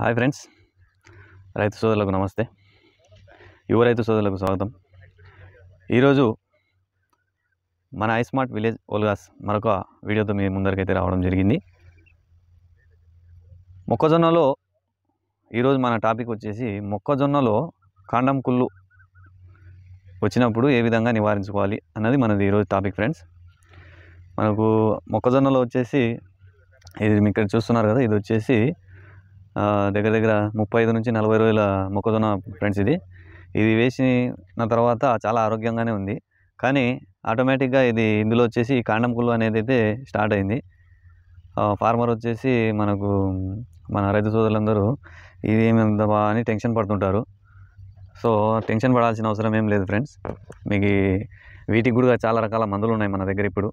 hi friends రైతు సోదరులకు నమస్తే యువ రైతు సోదరులకు స్వాగతం ఈరోజు మన ఐస్మార్ట్ విలేజ్ ఓల్గాస్ మరొక వీడియోతో మీ ముందరికైతే రావడం జరిగింది మొక్కజొన్నలో ఈరోజు మన టాపిక్ వచ్చేసి మొక్కజొన్నలో కాండం కుళ్ళు వచ్చినప్పుడు ఏ విధంగా నివారించుకోవాలి అన్నది మనది ఈరోజు టాపిక్ ఫ్రెండ్స్ మనకు మొక్కజొన్నలో వచ్చేసి ఇది మీరు ఇక్కడ చూస్తున్నారు కదా ఇది వచ్చేసి దగ్గర దగ్గర ముప్పై ఐదు నుంచి నలభై రోజుల మొక్కజొన్న ఫ్రెండ్స్ ఇది ఇది వేసిన తర్వాత చాలా ఆరోగ్యంగానే ఉంది కానీ ఆటోమేటిక్గా ఇది ఇందులో వచ్చేసి కాండం కుళ్ళు అనేది అయితే స్టార్ట్ అయింది ఫార్మర్ వచ్చేసి మనకు మన రైతు సోదరులందరూ ఇది ఏమేందమా అని టెన్షన్ పడుతుంటారు సో టెన్షన్ పడాల్సిన అవసరం ఏం లేదు ఫ్రెండ్స్ మీకు వీటికి కూడా చాలా రకాల మందులు ఉన్నాయి మన దగ్గర ఇప్పుడు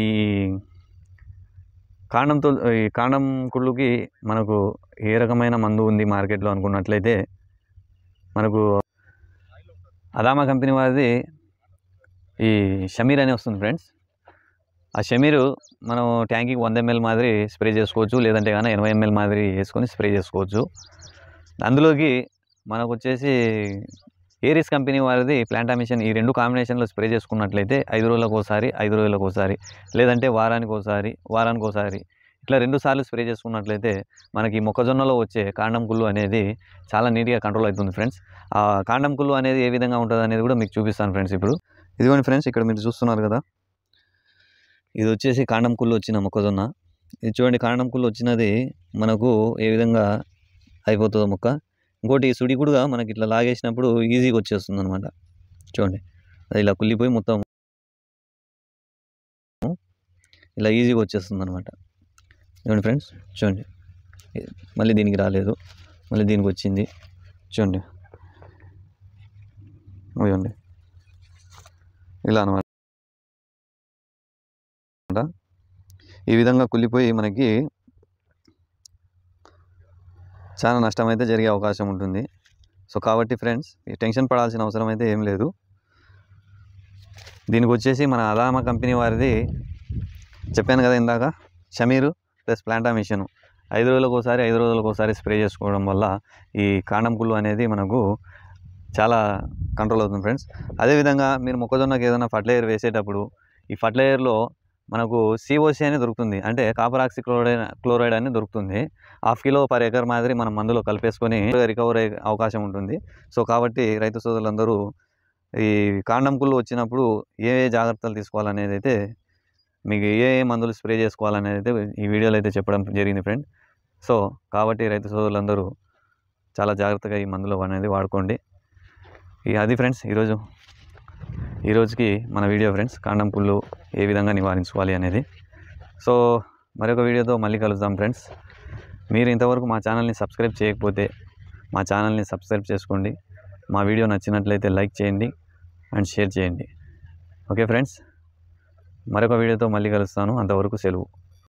ఈ కాండంతో ఈ కాండం కుళ్ళుకి మనకు ఏ రకమైన మందు ఉంది మార్కెట్లో అనుకున్నట్లయితే మనకు అదామా కంపెనీ వారిది ఈ షమీర్ అనే వస్తుంది ఫ్రెండ్స్ ఆ షమీరు మనం ట్యాంకీకి వంద ఎంఎల్ మాదిరి స్ప్రే చేసుకోవచ్చు లేదంటే కానీ ఎనభై ఎంఎల్ మాదిరి వేసుకొని స్ప్రే చేసుకోవచ్చు అందులోకి మనకు వచ్చేసి ఏరిస్ కంపెనీ వారిది ప్లాంటామిషన్ ఈ రెండు కాంబినేషన్లో స్ప్రే చేసుకున్నట్లయితే ఐదు రోజులకు ఒకసారి ఐదు రోజులకు ఒకసారి లేదంటే వారానికి ఒకసారి వారానికి ఒకసారి ఇట్లా రెండుసార్లు స్ప్రే చేసుకున్నట్లయితే మనకి మొక్కజొన్నలో వచ్చే కాండం కుళ్ళు అనేది చాలా నీట్గా కంట్రోల్ అవుతుంది ఫ్రెండ్స్ ఆ కాండం కుళ్ళు అనేది ఏ విధంగా ఉంటుంది అనేది కూడా మీకు చూపిస్తాను ఫ్రెండ్స్ ఇప్పుడు ఇదిగోండి ఫ్రెండ్స్ ఇక్కడ మీరు చూస్తున్నారు కదా ఇది వచ్చేసి కాండం కుళ్ళు వచ్చిన మొక్కజొన్న ఇది చూడండి కాండం కుళ్ళు వచ్చినది మనకు ఏ విధంగా అయిపోతుందో మొక్క ఇంకోటి సుడి కూడా మనకి ఇట్లా లాగేసినప్పుడు ఈజీగా వచ్చేస్తుంది అనమాట చూడండి అది ఇలా కుళ్ళిపోయి మొత్తం ఇలా ఈజీగా వచ్చేస్తుంది అనమాట చూడండి ఫ్రెండ్స్ చూడండి మళ్ళీ దీనికి రాలేదు మళ్ళీ దీనికి వచ్చింది చూడండి చూడండి ఇలా అనమాట ఈ విధంగా కుళ్ళిపోయి మనకి చాలా నష్టం అయితే జరిగే అవకాశం ఉంటుంది సో కాబట్టి ఫ్రెండ్స్ టెన్షన్ పడాల్సిన అవసరం అయితే ఏం లేదు దీనికి వచ్చేసి మన అలామా కంపెనీ వారిది చెప్పాను కదా ఇందాక షమీరు ప్లస్ ప్లాంటా మిషను ఐదు రోజులకు ఒకసారి ఐదు రోజులకు ఒకసారి స్ప్రే చేసుకోవడం వల్ల ఈ కాండం కుళ్ళు అనేది మనకు చాలా కంట్రోల్ అవుతుంది ఫ్రెండ్స్ అదేవిధంగా మీరు మొక్కజొన్నకి ఏదైనా ఫర్టిలైజర్ వేసేటప్పుడు ఈ ఫర్టిలైజర్లో మనకు సిఓసి అని దొరుకుతుంది అంటే కాపర్ ఆక్సి క్లోరైడ్ క్లోరైడ్ అని దొరుకుతుంది హాఫ్ కిలో పర్ ఎకర్ మాదిరి మనం మందులో కలిపేసుకొని రికవర్ అయ్యే అవకాశం ఉంటుంది సో కాబట్టి రైతు సోదరులందరూ ఈ కాండం కుళ్ళు వచ్చినప్పుడు ఏ ఏ జాగ్రత్తలు తీసుకోవాలనేది అయితే మీకు ఏ ఏ మందులు స్ప్రే చేసుకోవాలనేది అయితే ఈ వీడియోలో అయితే చెప్పడం జరిగింది ఫ్రెండ్ సో కాబట్టి రైతు సోదరులందరూ చాలా జాగ్రత్తగా ఈ మందులు అనేది వాడుకోండి అది ఫ్రెండ్స్ ఈరోజు ఈరోజుకి మన వీడియో ఫ్రెండ్స్ కాండం పుల్లు ఏ విధంగా నివారించుకోవాలి అనేది సో మరొక వీడియోతో మళ్ళీ కలుద్దాం ఫ్రెండ్స్ మీరు ఇంతవరకు మా ఛానల్ని సబ్స్క్రైబ్ చేయకపోతే మా ఛానల్ని సబ్స్క్రైబ్ చేసుకోండి మా వీడియో నచ్చినట్లయితే లైక్ చేయండి అండ్ షేర్ చేయండి ఓకే ఫ్రెండ్స్ మరొక వీడియోతో మళ్ళీ కలుస్తాను అంతవరకు సెలవు